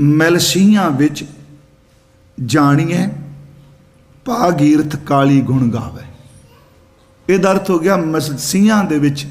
ਮਲਸੀਆਂ ਵਿੱਚ ਜਾਣੀਏ ਭਾਗੀਰਥ ਕਾਲੀ ਗੁਣ ਗਾਵੇ ਇਹਦਾ ਅਰਥ ਹੋ ਗਿਆ ਮਲਸੀਆਂ ਦੇ ਵਿੱਚ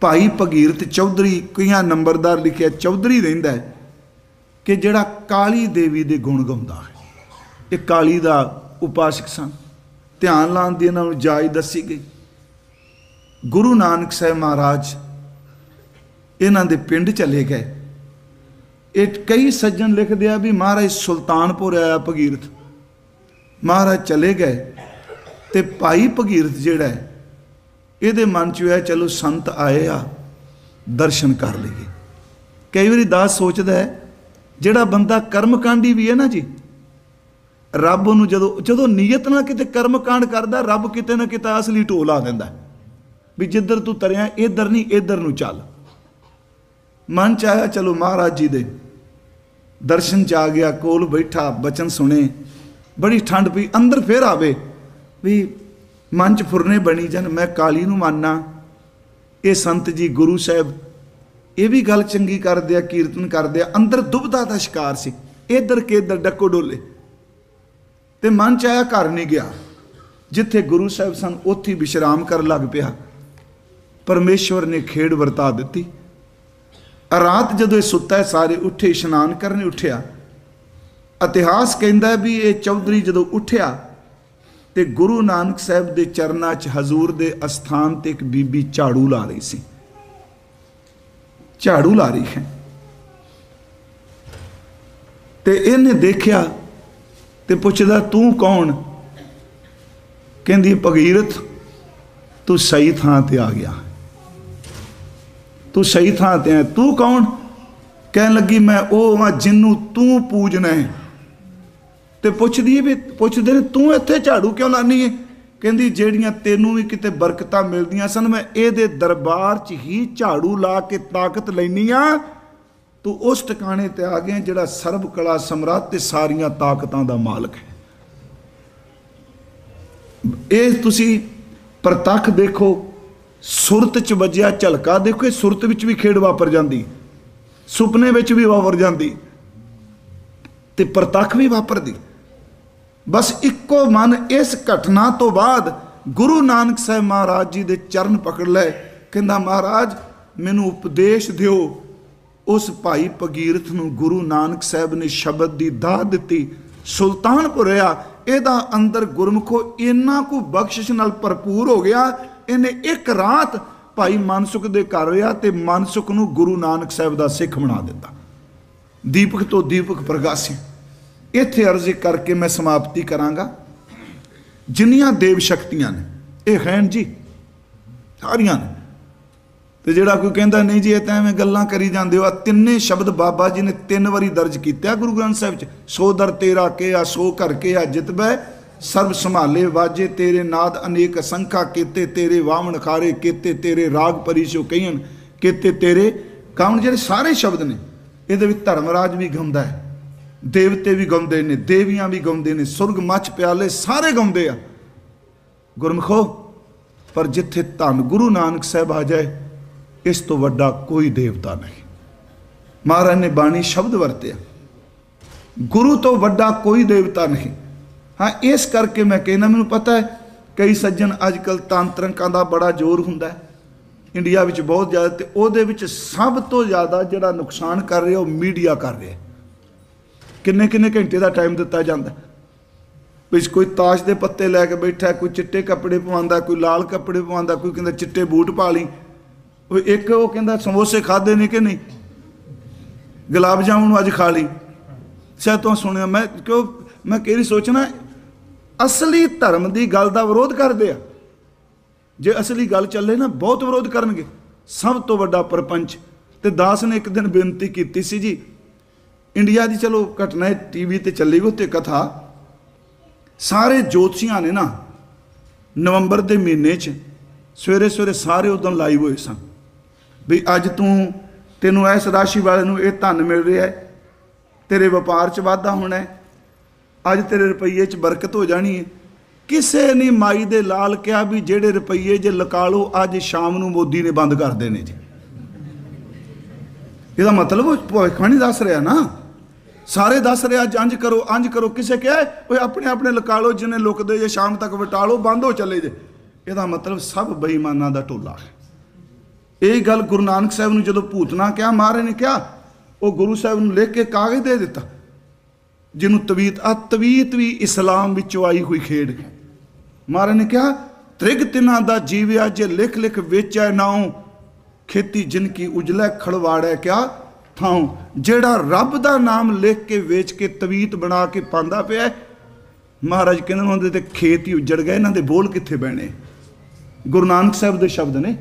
ਭਾਈ ਭਗੀਰਥ ਚੌਧਰੀ ਕਈਆਂ ਨੰਬਰਦਾਰ ਲਿਖਿਆ ਚੌਧਰੀ ਰਹਿੰਦਾ ਕਿ ਜਿਹੜਾ ਕਾਲੀ ਦੇਵੀ ਦੇ ਗੁਣ ਗਾਉਂਦਾ ਹੈ ਇਹ ਕਾਲੀ ਦਾ ਉਪਾਸਕ ਸਨ ਧਿਆਨ ਲਾਣ ਦੀ ਇਹਨਾਂ ਨੂੰ ਜਾਇ ਦੱਸੀ ਗਈ ਗੁਰੂ ਨਾਨਕ ਸਾਹਿਬ ਮਹਾਰਾਜ ਇਹਨਾਂ ਦੇ ਪਿੰਡ ਚਲੇ ਗਏ ਇਹ ਕਈ ਸੱਜਣ ਲਿਖਦੇ ਆ ਵੀ ਮਹਾਰਾਜ ਸੁਲਤਾਨਪੁਰ ਆਇਆ ਭਗੀਰਥ ਮਹਾਰਾਜ ਚਲੇ ਗਏ ਤੇ ਭਾਈ ਭਗੀਰਥ ਜਿਹੜਾ ਇਹਦੇ ਮਨ 'ਚ ਹੋਇਆ ਚਲੋ ਸੰਤ ਆਏ ਆ ਦਰਸ਼ਨ ਕਰ ਲਈਏ ਕਈ ਵਾਰੀ ਦਾਸ ਸੋਚਦਾ ਹੈ ਜਿਹੜਾ ਬੰਦਾ ਕਰਮਕਾਂਡੀ ਵੀ ਹੈ ਨਾ ਜੀ ਰੱਬ ਨੂੰ ਜਦੋਂ ਜਦੋਂ ਨੀਅਤ ਨਾਲ ਕਿਤੇ ਕਰਮਕਾਂਡ ਕਰਦਾ ਰੱਬ ਕਿਤੇ ਨਾ ਕਿਤੇ ਅਸਲੀ ਢੋਲਾ ਦਿੰਦਾ ਵੀ ਜਿੱਧਰ ਤੂੰ ਤਰਿਆ ਇਧਰ ਨਹੀਂ ਇਧਰ ਨੂੰ ਚੱਲ ਮਨ ਚਾਹਿਆ ਚਲੋ ਮਹਾਰਾਜ ਜੀ ਦੇ ਦਰਸ਼ਨ ਚ ਆ ਗਿਆ ਕੋਲ ਬੈਠਾ ਬਚਨ ਸੁਣੇ ਬੜੀ ਠੰਡ ਪਈ ਅੰਦਰ ਫੇਰ ਆਵੇ ਵੀ ਮਨ ਚ ਫੁਰਨੇ ਬਣੀ ਜਨ ਮੈਂ ਕਾਲੀ ਨੂੰ ਮੰਨਾਂ ਇਹ ਸੰਤ ਜੀ ਗੁਰੂ ਸਾਹਿਬ ਇਹ ਵੀ ਗੱਲ ਚੰਗੀ ਕਰਦੇ ਆ ਕੀਰਤਨ ਕਰਦੇ ਆ ਅੰਦਰ ਦੁਬਦਾ ਦਾ ਸ਼ਿਕਾਰ ਸੀ ਇਧਰ ਕਿਧਰ ਡੱਕੋ ਡੋਲੇ ਤੇ ਮਨ ਚ ਆਇਆ ਘਰ ਨਹੀਂ ਗਿਆ ਜਿੱਥੇ ਗੁਰੂ ਸਾਹਿਬ ਸਨ ਉੱਥੇ ਵਿਸ਼ਰਾਮ ਕਰਨ ਲੱਗ ਪਿਆ ਪਰਮੇਸ਼ਵਰ ਨੇ ਖੇਡ ਵਰਤਾ ਦਿੱਤੀ ਰਾਤ ਜਦੋਂ ਇਹ ਸੁੱਤਾ ਸਾਰੇ ਉੱਠੇ ਇਸ਼ਨਾਨ ਕਰਨ ਉੱਠਿਆ ਇਤਿਹਾਸ ਕਹਿੰਦਾ ਵੀ ਇਹ ਚੌਧਰੀ ਜਦੋਂ ਉੱਠਿਆ ਤੇ ਗੁਰੂ ਨਾਨਕ ਸਾਹਿਬ ਦੇ ਚਰਨਾਂ 'ਚ ਹਜ਼ੂਰ ਦੇ ਅਸਥਾਨ ਤੇ ਇੱਕ ਬੀਬੀ ਝਾੜੂ ਲਾ ਰਹੀ ਸੀ ਝਾੜੂ ਲਾ ਰਹੀ ਹੈ ਤੇ ਇਹਨੇ ਦੇਖਿਆ ਤੇ ਪੁੱਛਦਾ ਤੂੰ ਕੌਣ ਕਹਿੰਦੀ ਭਗੀਰਥ ਤੂੰ ਸਹੀ ਥਾਂ ਤੇ ਆ ਗਿਆ ਤੂੰ ਸਹੀ ਥਾਂ ਤੇ ਐ ਤੂੰ ਕੌਣ ਕਹਿਣ ਲੱਗੀ ਮੈਂ ਉਹ ਆ ਜਿੰਨੂੰ ਤੂੰ ਪੂਜਣਾ ਹੈ ਤੇ ਪੁੱਛਦੀ ਵੀ ਪੁੱਛਦੇ ਨੇ ਤੂੰ ਇੱਥੇ ਝਾੜੂ ਕਿਉਂ ਲਾਨੀ ਹੈ ਕਹਿੰਦੀ ਜਿਹੜੀਆਂ ਤੈਨੂੰ ਵੀ ਕਿਤੇ ਬਰਕਤਾਂ ਮਿਲਦੀਆਂ ਸਨ ਮੈਂ ਇਹਦੇ ਦਰਬਾਰ 'ਚ ਹੀ ਝਾੜੂ ਲਾ ਕੇ ਤਾਕਤ ਲੈਣੀ ਆ ਤੂੰ ਉਸ ਟਿਕਾਣੇ ਤੇ ਆ ਗਿਆ ਜਿਹੜਾ ਸਰਬ ਕਲਾ ਸਮਰਾਟ ਤੇ ਸਾਰੀਆਂ ਤਾਕਤਾਂ ਦਾ ਮਾਲਕ ਹੈ ਇਹ ਤੁਸੀਂ ਪ੍ਰਤੱਖ ਦੇਖੋ ਸੁਰਤ ਚ ਵੱਜਿਆ ਝਲਕਾ ਦੇਖੋ ਇਹ ਸੁਰਤ ਵਿੱਚ ਵੀ ਖੇਡ ਵਾਪਰ ਜਾਂਦੀ ਸੁਪਨੇ ਵਿੱਚ ਵੀ ਵਾਪਰ ਜਾਂਦੀ ਤੇ ਪ੍ਰਤੱਖ ਵੀ ਵਾਪਰਦੀ ਬਸ ਇੱਕੋ ਮਨ ਇਸ ਘਟਨਾ ਤੋਂ ਬਾਅਦ ਗੁਰੂ ਨਾਨਕ ਸਾਹਿਬ ਮਹਾਰਾਜ ਜੀ ਦੇ ਚਰਨ ਪਕੜ ਲੈ ਕਹਿੰਦਾ ਮਹਾਰਾਜ ਮੈਨੂੰ ਉਪਦੇਸ਼ ਦਿਓ ਉਸ ਭਾਈ ਪਗੀਰਥ ਨੂੰ ਗੁਰੂ ਨਾਨਕ ਸਾਹਿਬ ਨੇ ਸ਼ਬਦ ਦੀ ਦਾਤ ਦਿੱਤੀ ਸੁਲਤਾਨਪੁਰ ਰਿਆ ਇਹਦਾ ਅੰਦਰ ਗੁਰਮਖੋ ਇੰਨਾ ਕੋ ਬਖਸ਼ਿਸ਼ ਨਾਲ ਭਰਪੂਰ ਹੋ ਗਿਆ ਇਹਨੇ ਇੱਕ ਰਾਤ ਭਾਈ ਮਨਸੁਖ ਦੇ ਘਰ ਰਿਆ ਤੇ ਮਨਸੁਖ ਨੂੰ ਗੁਰੂ ਨਾਨਕ ਸਾਹਿਬ ਦਾ ਸਿੱਖ ਬਣਾ ਦਿੱਤਾ ਦੀਪਕ ਤੋਂ ਦੀਪਕ ਪ੍ਰਗਾਸੀ ਇੱਥੇ ਅਰਜ਼ੀ ਕਰਕੇ ਮੈਂ ਸਮਾਪਤੀ ਕਰਾਂਗਾ ਜਿੰਨੀਆਂ ਦੇਵ ਸ਼ਕਤੀਆਂ ਨੇ ਇਹ ਹੈਨ ਜੀ ਸਾਰੀਆਂ ਨੇ ਤੇ ਜਿਹੜਾ ਕੋਈ ਕਹਿੰਦਾ ਨਹੀਂ ਜੀ ਇਹ ਤਾਂ ਐਵੇਂ ਗੱਲਾਂ ਕਰੀ ਜਾਂਦੇ ਹੋ ਆ ਤਿੰਨੇ ਸ਼ਬਦ ਬਾਬਾ ਜੀ ਨੇ ਤਿੰਨ ਵਾਰੀ ਦਰਜ ਕੀਤੇ ਆ ਗੁਰੂ ਗ੍ਰੰਥ ਸਾਹਿਬ ਚ ਸੋ ਦਰ ਤੇਰਾ ਕੇ ਆ ਸੋ ਕਰਕੇ ਆ ਜਿਤਬੈ ਸਰਬ ਸੰਭਾਲੇ ਵਾਜੇ ਤੇਰੇ ਨਾਦ ਅਨੇਕ ਅਸੰਖਾ ਕੀਤੇ ਤੇਰੇ ਵਾਵਣ ਖਾਰੇ ਕੀਤੇ ਤੇਰੇ ਰਾਗ ਪਰਿਸ਼ੋ ਕਈਨ ਕੀਤੇ ਤੇਰੇ ਕਾਉਣ ਜਿਹੜੇ ਸਾਰੇ ਸ਼ਬਦ ਨੇ ਇਹਦੇ ਵਿੱਚ ਧਰਮਰਾਜ ਵੀ ਗਾਉਂਦਾ ਹੈ ਦੇਵਤੇ ਵੀ ਗਾਉਂਦੇ ਨੇ ਦੇਵੀਆਂ ਵੀ ਗਾਉਂਦੇ ਨੇ ਸੁਰਗ ਮੱਚ ਪਿਆਲੇ ਸਾਰੇ ਗਾਉਂਦੇ ਆ ਗੁਰਮਖੋ ਪਰ ਜਿੱਥੇ ਧੰਨ ਗੁਰੂ ਨਾਨਕ ਸਾਹਿਬ ਆ ਜਾਏ ਇਸ ਤੋਂ ਵੱਡਾ ਕੋਈ ਦੇਵਤਾ ਨਹੀਂ ਮਹਾਰਾਜ ਨੇ ਬਾਣੀ ਸ਼ਬਦ ਵਰਤਿਆ ਗੁਰੂ ਤੋਂ ਵੱਡਾ ਕੋਈ ਦੇਵਤਾ ਨਹੀਂ ਹਾਂ ਇਸ ਕਰਕੇ ਮੈਂ ਕਹਿੰਦਾ ਮੈਨੂੰ ਪਤਾ ਹੈ ਕਈ ਸੱਜਣ ਅੱਜਕੱਲ ਤਾਂਤਰਿਕਾਂ ਦਾ ਬੜਾ ਜ਼ੋਰ ਹੁੰਦਾ ਹੈ ਇੰਡੀਆ ਵਿੱਚ ਬਹੁਤ ਜ਼ਿਆਦਾ ਤੇ ਉਹਦੇ ਵਿੱਚ ਸਭ ਤੋਂ ਜ਼ਿਆਦਾ ਜਿਹੜਾ ਨੁਕਸਾਨ ਕਰ ਰਿਹਾ ਉਹ ਮੀਡੀਆ ਕਰ ਰਿਹਾ ਕਿੰਨੇ ਕਿੰਨੇ ਘੰਟੇ ਦਾ ਟਾਈਮ ਦਿੱਤਾ ਜਾਂਦਾ ਵਿੱਚ ਕੋਈ ਤਾਸ਼ ਦੇ ਪੱਤੇ ਲੈ ਕੇ ਬੈਠਾ ਕੋਈ ਚਿੱਟੇ ਕੱਪੜੇ ਪਵਾਉਂਦਾ ਕੋਈ ਲਾਲ ਕੱਪੜੇ ਪਵਾਉਂਦਾ ਕੋਈ ਕਹਿੰਦਾ ਚਿੱਟੇ ਬੂਟ ਪਾ ਲਈ ਉਹ ਇੱਕ ਉਹ ਕਹਿੰਦਾ ਸਮੋਸੇ ਖਾਦੇ ਨੇ ਕਿ ਨਹੀਂ ਗੁਲਾਬ ਜਾਮਨ ਅੱਜ ਖਾ ਲਈ ਸ਼ਾਇਦ ਤੂੰ ਸੁਣਿਆ ਮੈਂ ਕਿਉਂ ਮੈਂ ਕਿਹੜੀ ਸੋਚਣਾ ਅਸਲੀ ਧਰਮ ਦੀ ਗੱਲ ਦਾ ਵਿਰੋਧ ਕਰਦੇ ਆ ਜੇ ਅਸਲੀ ਗੱਲ ਚੱਲੇ ਨਾ ਬਹੁਤ ਵਿਰੋਧ ਕਰਨਗੇ ਸਭ ਤੋਂ ਵੱਡਾ ਪਰਪੰਚ ਤੇ ਦਾਸ ਨੇ ਇੱਕ ਦਿਨ ਬੇਨਤੀ ਕੀਤੀ ਸੀ ਜੀ ਇੰਡੀਆ ਦੀ ਚਲੋ ਘਟਨਾ ਹੈ ਟੀਵੀ ਤੇ ਚੱਲੀ ਤੇ ਕਥਾ ਸਾਰੇ ਜੋਤਸ਼ੀਆਂ ਨੇ ਨਾ ਨਵੰਬਰ ਦੇ ਮਹੀਨੇ 'ਚ ਸਵੇਰੇ ਸਵੇਰੇ ਸਾਰੇ ਉਦੋਂ ਲਾਈਵ ਹੋਏ ਸਨ ਵੀ ਅੱਜ ਤੂੰ ਤੈਨੂੰ ਐਸ ਰਾਸ਼ੀ ਵਾਲੇ ਨੂੰ ਇਹ ਧਨ ਮਿਲ ਰਿਹਾ ਹੈ ਤੇਰੇ ਵਪਾਰ 'ਚ ਵਾਧਾ ਹੋਣਾ ਹੈ ਅੱਜ ਤੇਰੇ ਰੁਪਈਏ 'ਚ ਬਰਕਤ ਹੋ ਜਾਣੀ ਹੈ ਕਿਸੇ ਨੇ ਮਾਈ ਦੇ ਲਾਲ ਕਿਹਾ ਵੀ ਜਿਹੜੇ ਰੁਪਈਏ ਜੇ ਲਕਾ ਲੋ ਅੱਜ ਸ਼ਾਮ ਨੂੰ ਮੋਦੀ ਨੇ ਬੰਦ ਕਰ ਦੇਣੇ ਜੀ ਇਹਦਾ ਮਤਲਬ ਭਵਿੱਖਬਾਣੀ ਦੱਸ ਰਿਹਾ ਨਾ ਸਾਰੇ ਦੱਸ ਰਿਹਾ ਜੰਜ ਕਰੋ ਅੰਜ ਕਰੋ ਕਿਸੇ ਕਿਹਾ ਓਏ ਆਪਣੇ ਆਪਣੇ ਲਕਾ ਲੋ ਜਿਹਨੇ ਲੁਕਦੇ ਜੇ ਸ਼ਾਮ ਤੱਕ ਵਟਾ ਲੋ ਬੰਦ ਹੋ ਚੱਲੇ ਜੇ ਇਹਦਾ ਮਤਲਬ ਸਭ ਬੇਈਮਾਨਾਂ ਦਾ ਟੋਲਾ ਹੈ ਇਹ ਗੱਲ ਗੁਰੂ ਨਾਨਕ ਸਾਹਿਬ ਨੂੰ ਜਦੋਂ ਭੂਤਨਾ ਕਿਹਾ ਮਾਰੇ ਨੇ ਕਿਹਾ ਉਹ ਗੁਰੂ ਸਾਹਿਬ ਨੂੰ ਲਿਖ ਕੇ ਕਾਗਜ਼ ਦੇ ਦਿੱਤਾ ਜਿਹਨੂੰ ਤਵੀਤ ਆ ਤਵੀਤ ਵੀ ਇਸਲਾਮ ਵਿੱਚੋਂ ਆਈ ਹੋਈ ਖੇਡ ਹੈ ਮਹਾਰਾਜ ਨੇ ਕਿਹਾ ਤ੍ਰਿਗ ਤਿਨਾਂ ਦਾ ਜੀਵਿਆ ਜੇ ਲਿਖ ਲਿਖ ਵੇਚੈ ਨਾਉ ਖੇਤੀ ਜਿਨ ਕੀ ਉਜਲੇ ਖੜਵਾੜੈ ਕਿਆ ਥਾਉ ਜਿਹੜਾ ਰੱਬ ਦਾ ਨਾਮ ਲਿਖ ਕੇ ਵੇਚ ਕੇ ਤਵੀਤ ਬਣਾ ਕੇ ਪਾਉਂਦਾ ਪਿਆ ਮਹਾਰਾਜ ਕਹਿੰਦੇ ਉਹਦੇ ਤੇ ਖੇਤ ਹੀ ਉਜੜ ਗਏ ਇਹਨਾਂ ਦੇ ਬੋਲ ਕਿੱਥੇ ਬਹਿਣੇ ਗੁਰੂ ਨਾਨਕ ਸਾਹਿਬ ਦੇ ਸ਼ਬਦ ਨੇ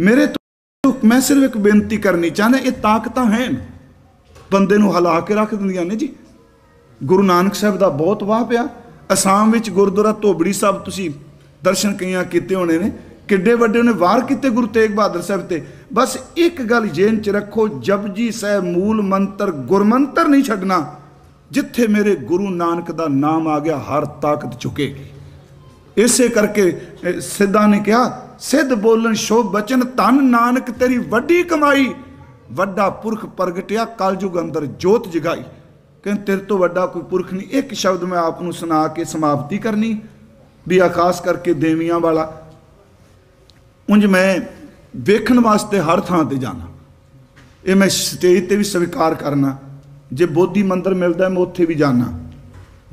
ਮੇਰੇ ਤੋਂ ਮੈਂ ਸਿਰਫ ਇੱਕ ਬੇਨਤੀ ਕਰਨੀ ਚਾਹੁੰਦਾ ਇਹ ਤਾਕਤਾਂ ਹੈ ਬੰਦੇ ਨੂੰ ਹਲਾ ਕੇ ਰੱਖ ਦਿੰਦੀਆਂ ਨੇ ਜੀ ਗੁਰੂ ਨਾਨਕ ਸਾਹਿਬ ਦਾ ਬਹੁਤ ਵਾਹ ਪਿਆ ਅਸਾਮ ਵਿੱਚ ਗੁਰਦੁਆਰਾ ਧੋਬੜੀ ਸਾਹਿਬ ਤੁਸੀਂ ਦਰਸ਼ਨ ਕਈਆਂ ਕੀਤੇ ਹੋਣੇ ਨੇ ਕਿੱਡੇ ਵੱਡੇ ਉਹਨੇ ਵਾਰ ਕੀਤੇ ਗੁਰੂ ਤੇਗ ਬਹਾਦਰ ਸਾਹਿਬ ਤੇ ਬਸ ਇੱਕ ਗੱਲ ਜੇਨ ਚ ਰੱਖੋ ਜਪਜੀ ਸਾਹਿਬ ਮੂਲ ਮੰਤਰ ਗੁਰਮੰਤਰ ਨਹੀਂ ਛੱਡਣਾ ਜਿੱਥੇ ਮੇਰੇ ਗੁਰੂ ਨਾਨਕ ਦਾ ਨਾਮ ਆ ਗਿਆ ਹਰ ਤਾਕਤ ਝੁਕੇਗੀ ਇਸੇ ਕਰਕੇ ਸਿੱਧਾ ਨੇ ਕਿਹਾ ਸਿੱਧ ਬੋਲਣ ਸ਼ੋਭ ਬਚਨ ਤਨ ਨਾਨਕ ਤੇਰੀ ਵੱਡੀ ਕਮਾਈ ਵੱਡਾ ਪੁਰਖ ਪ੍ਰਗਟਿਆ ਕਲਯੁਗ ਅੰਦਰ ਜੋਤ ਜਗਾਈ ਕਹਿੰਦੇ ਤੇਰੇ ਤੋਂ ਵੱਡਾ ਕੋਈ ਪੁਰਖ ਨਹੀਂ ਇੱਕ ਸ਼ਬਦ ਮੈਂ ਆਪ ਨੂੰ ਸੁਣਾ ਕੇ ਸਮਾਪਤੀ ਕਰਨੀ ਵੀ ਆਕਾਸ਼ ਕਰਕੇ ਦੇਵੀਆਂ ਵਾਲਾ ਉੰਜ ਮੈਂ ਵੇਖਣ ਵਾਸਤੇ ਹਰ ਥਾਂ ਤੇ ਜਾਣਾ ਇਹ ਮੈਂ ਸਟੇਜ ਤੇ ਵੀ ਸਵੀਕਾਰ ਕਰਨਾ ਜੇ ਬੋਧੀ ਮੰਦਰ ਮਿਲਦਾ ਮੈਂ ਉੱਥੇ ਵੀ ਜਾਣਾ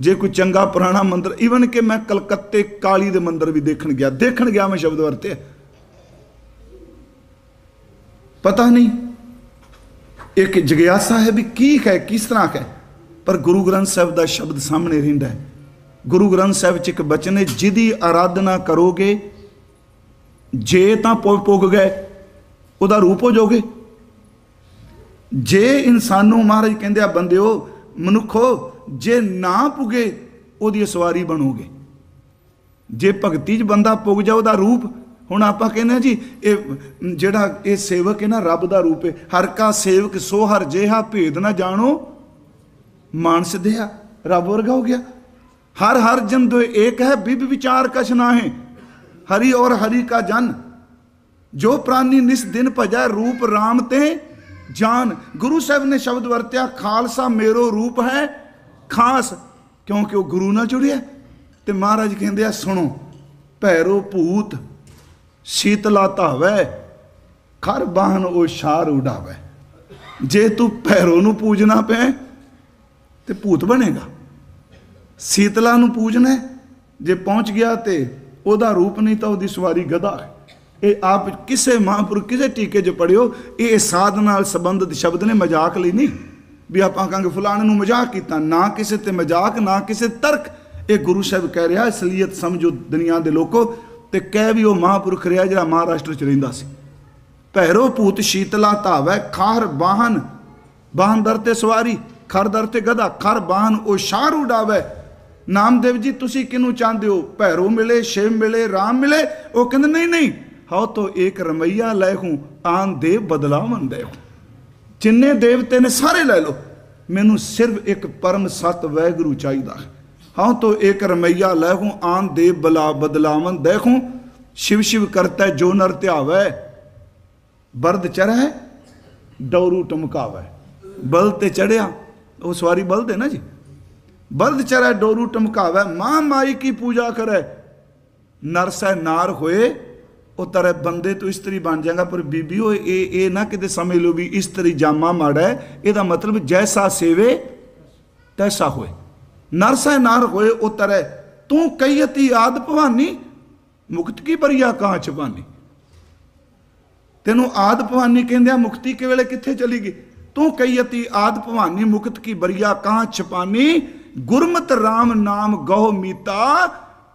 ਜੇ ਕੋਈ ਚੰਗਾ ਪੁਰਾਣਾ ਮੰਦਰ ਈਵਨ ਕਿ ਮੈਂ ਕਲਕੱਤੇ ਕਾਲੀ ਦੇ ਮੰਦਰ ਵੀ ਦੇਖਣ ਗਿਆ ਦੇਖਣ ਗਿਆ ਮੈਂ ਸ਼ਬਦ ਵਰਤੇ ਪਤਾ ਨਹੀਂ ਇੱਕ ਜਗਿਆਸਾ ਹੈ ਵੀ ਕੀ ਹੈ ਕਿਸ ਤਰ੍ਹਾਂ ਹੈ ਪਰ ਗੁਰੂ ਗ੍ਰੰਥ ਸਾਹਿਬ ਦਾ ਸ਼ਬਦ ਸਾਹਮਣੇ ਰਹਿੰਦਾ ਗੁਰੂ ਗ੍ਰੰਥ ਸਾਹਿਬ 'ਚ ਇੱਕ ਬਚਨ ਹੈ ਜਿਹਦੀ ਆਰਾਧਨਾ ਕਰੋਗੇ ਜੇ ਤਾਂ ਪੁੱਗ ਗਏ ਉਹਦਾ ਰੂਪ ਹੋ ਜਾਓਗੇ ਜੇ ਇਨਸਾਨੋ ਮਹਾਰਾਜ ਕਹਿੰਦੇ ਆ ਬੰਦਿਓ ਮਨੁੱਖੋ ਜੇ ਨਾ ਪੁਗੇ ਉਹਦੀ ਸਵਾਰੀ ਬਣੋਗੇ ਜੇ ਭਗਤੀ 'ਚ ਬੰਦਾ ਪੁੱਗ ਜਾ ਉਹਦਾ ਰੂਪ ਹੁਣ ਆਪਾਂ ਕਹਿੰਦੇ ਜੀ ਇਹ ਜਿਹੜਾ ਇਹ ਸੇਵਕ ਹੈ ਨਾ ਰੱਬ ਦਾ ਰੂਪ ਹੈ ਹਰ ਕਾ ਸੇਵਕ ਸੋ ਹਰ ਜੇਹਾ ਭੇਦ ਨਾ ਜਾਣੋ ਮਾਨਸ ਦਿਆ ਰੱਬ ਵਰਗਾ ਹੋ ਗਿਆ ਹਰ ਹਰ ਜਨ ਦੋ ਇੱਕ ਹੈ ਬਿਬ ਵਿਚਾਰ ਕਛ ਨਾ ਹੈ ਹਰੀ ਔਰ ਹਰੀ ਕਾ ਜਨ ਜੋ ਪ੍ਰਾਨੀ ਨਿਸ ਦਿਨ ਭਜੈ ਰੂਪ RAM ਤੇ ਜਾਨ ਗੁਰੂ ਸਾਹਿਬ ਨੇ ਸ਼ਬਦ ਵਰਤਿਆ ਖਾਲਸਾ ਮੇਰੋ ਰੂਪ ਹੈ ਖਾਸ ਕਿਉਂਕਿ ਉਹ ਗੁਰੂ ਨਾਲ ਜੁੜਿਆ ਤੇ ਮਹਾਰਾਜ ਕਹਿੰਦੇ ਆ ਸੁਣੋ ਭੈਰੋ ਭੂਤ ਸੀਤਲਾ ਧਾਵੈ ਖਰ ਬਾਹਨ ਉਹ ਸ਼ਾਰ ਉਡਾਵੇ ਜੇ ਤੂੰ ਭੈਰੋ ਨੂੰ ਪੂਜਣਾ ਪਏ ਤੇ ਭੂਤ ਬਣੇਗਾ ਸੀਤਲਾ ਨੂੰ ਪੂਜਣਾ ਜੇ ਪਹੁੰਚ ਗਿਆ ਤੇ ਉਹਦਾ ਰੂਪ ਨਹੀਂ ਤਾਂ ਉਹਦੀ ਸਵਾਰੀ ਗਧਾ ਹੈ ਇਹ ਆਪ ਕਿਸੇ ਮਹਾਂਪੁਰ ਕਿਸੇ ਟੀਕੇ 'ਚ ਪੜਿਓ ਇਹ ਸਾਧ ਨਾਲ ਸੰਬੰਧਿਤ ਸ਼ਬਦ ਨੇ ਮਜ਼ਾਕ ਲਈ ਨਹੀਂ ਵੀ ਆਪਾਂ ਕਹਾਂਗੇ ਫੁਲਾਣ ਨੂੰ ਮਜ਼ਾਕ ਕੀਤਾ ਨਾ ਕਿਸੇ ਤੇ ਮਜ਼ਾਕ ਨਾ ਕਿਸੇ ਤਰਕ ਇਹ ਗੁਰੂ ਸਾਹਿਬ ਕਹਿ ਰਿਹਾ ਅਸਲੀਅਤ ਸਮਝੋ ਦੁਨੀਆ ਦੇ ਲੋਕੋ ਤੇ ਕਹਿ ਵੀ ਉਹ ਮਹਾਂਪੁਰਖ ਰਿਹਾ ਜਿਹੜਾ ਮਹਾਰਾਸ਼ਟਰ 'ਚ ਰਹਿੰਦਾ ਸੀ ਭੈਰੋ ਭੂਤ ਸ਼ੀਤਲਾ ਧਾਵੈ ਖਾਰ ਬਾਹਨ ਬਾਹਨ ਦਰ ਤੇ ਸਵਾਰੀ ਖਰ ਦਰ ਤੇ ਗਧਾ ਖਰ ਬਾਨ ਉਹ ਸ਼ਾਰ ਉਡਾਵੇ ਨਾਮਦੇਵ ਜੀ ਤੁਸੀਂ ਕਿਨੂੰ ਚਾਹਦੇ ਹੋ ਭੈਰੋ ਮਿਲੇ ਸ਼ਿਵ ਮਿਲੇ ਰਾਮ ਮਿਲੇ ਉਹ ਕਹਿੰਦੇ ਨਹੀਂ ਨਹੀਂ ਹਉ ਤੋ ਇੱਕ ਰਮਈਆ ਲੈ ਹੂੰ ਆਨ ਦੇਵ ਬਦਲਾਵਨ ਦੇ ਜਿੰਨੇ ਦੇਵਤੇ ਨੇ ਸਾਰੇ ਲੈ ਲੋ ਮੈਨੂੰ ਸਿਰਫ ਇੱਕ ਪਰਮ ਸਤ ਵੈਗਰੂ ਚਾਹੀਦਾ ਹਉ ਤੋ ਇੱਕ ਰਮਈਆ ਲੈ ਹੂੰ ਆਨ ਦੇ ਬਲਾ ਬਦਲਾਵਨ ਦੇਖੂੰ ਸ਼ਿਵ ਸ਼ਿਵ ਕਰਤਾ ਜੋ ਨਰ ਧਿਆਵੇ ਬਰਦ ਚੜ੍ਹੈ ਡੌਰੂ ਟਮਕਾਵੇ ਬਲ ਤੇ ਚੜਿਆ ਉਹ ਸਵਾਰੀ ਬਲਦ ਹੈ ਨਾ ਜੀ ਬਲਦ चरा ਡੋਰੂ ਟਮਕਾਵੇ ਮਾਂ ਮਾਈ ਕੀ ਪੂਜਾ ਕਰੇ ਨਰਸ ਹੈ ਨਾਰ ਹੋਏ ਉਹ ਤਰੇ ਬੰਦੇ ਤੋਂ ਇਸਤਰੀ ਬਣ ਜਾਏਗਾ ਪਰ ਉਹ ਇਹ ਇਹ ਨਾ ਕਿਤੇ ਸਮਝ ਲਓ ਵੀ ਇਸਤਰੀ ਜਾਮਾ ਮਾੜਾ ਹੈ ਇਹਦਾ ਮਤਲਬ ਜੈਸਾ ਸੇਵੇ ਤੈਸਾ ਹੋਏ ਨਰਸੈ ਨਾਰ ਹੋਏ ਉਹ ਤਰੇ ਤੂੰ ਕਈਤੀ ਆਦ ਭਵਾਨੀ ਮੁਕਤ ਕੀ ਬਰੀਆ ਕਾਂਚ ਭਾਨੀ ਤੈਨੂੰ ਆਦ ਭਵਾਨੀ ਕਹਿੰਦੇ ਆ ਮੁਕਤੀ ਕੇ ਵੇਲੇ ਕਿੱਥੇ ਚਲੀ ਗਈ ਤੂੰ ਕਈਤੀ ਆਦ ਭਵਾਨੀ ਮੁਕਤ ਕੀ ਬਰੀਆ ਕਾਂ ਛਪਾਨੀ ਗੁਰਮਤ RAM ਨਾਮ ਗਹੁ ਮੀਤਾ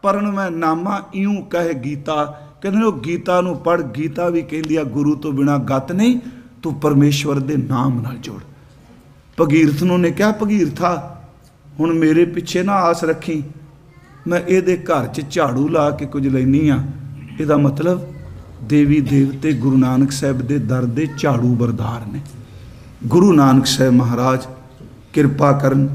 ਪਰਨ ਮੈਂ ਨਾਮਾ ਇਉਂ ਕਹਿ ਗੀਤਾ ਕਹਿੰਦੇ ਉਹ ਗੀਤਾ ਨੂੰ ਪੜ ਗੀਤਾ ਵੀ ਕਹਿੰਦੀ ਆ ਗੁਰੂ ਤੋਂ ਬਿਨਾ ਗਤ ਨਹੀਂ ਤੂੰ ਪਰਮੇਸ਼ਵਰ ਦੇ ਨਾਮ ਨਾਲ ਜੋੜ ਭਗੀਰਥ ਨੂੰ ਨੇ ਕਿਹਾ ਭਗੀਰਥਾ ਹੁਣ ਮੇਰੇ ਪਿੱਛੇ ਨਾ ਆਸ ਰੱਖੀ ਮੈਂ ਇਹਦੇ ਘਰ 'ਚ ਝਾੜੂ ਲਾ ਕੇ ਕੁਝ ਲੈਣੀ ਆ ਇਹਦਾ ਮਤਲਬ ਦੇਵੀ ਦੇਵਤੇ ਗੁਰੂ ਨਾਨਕ ਸਾਹਿਬ ਦੇ ਦਰ ਦੇ ਝਾੜੂ ਬਰਦਾਰ ਨੇ ਗੁਰੂ ਨਾਨਕ ਸਾਹਿਬ ਮਹਾਰਾਜ ਕਿਰਪਾ ਕਰਨ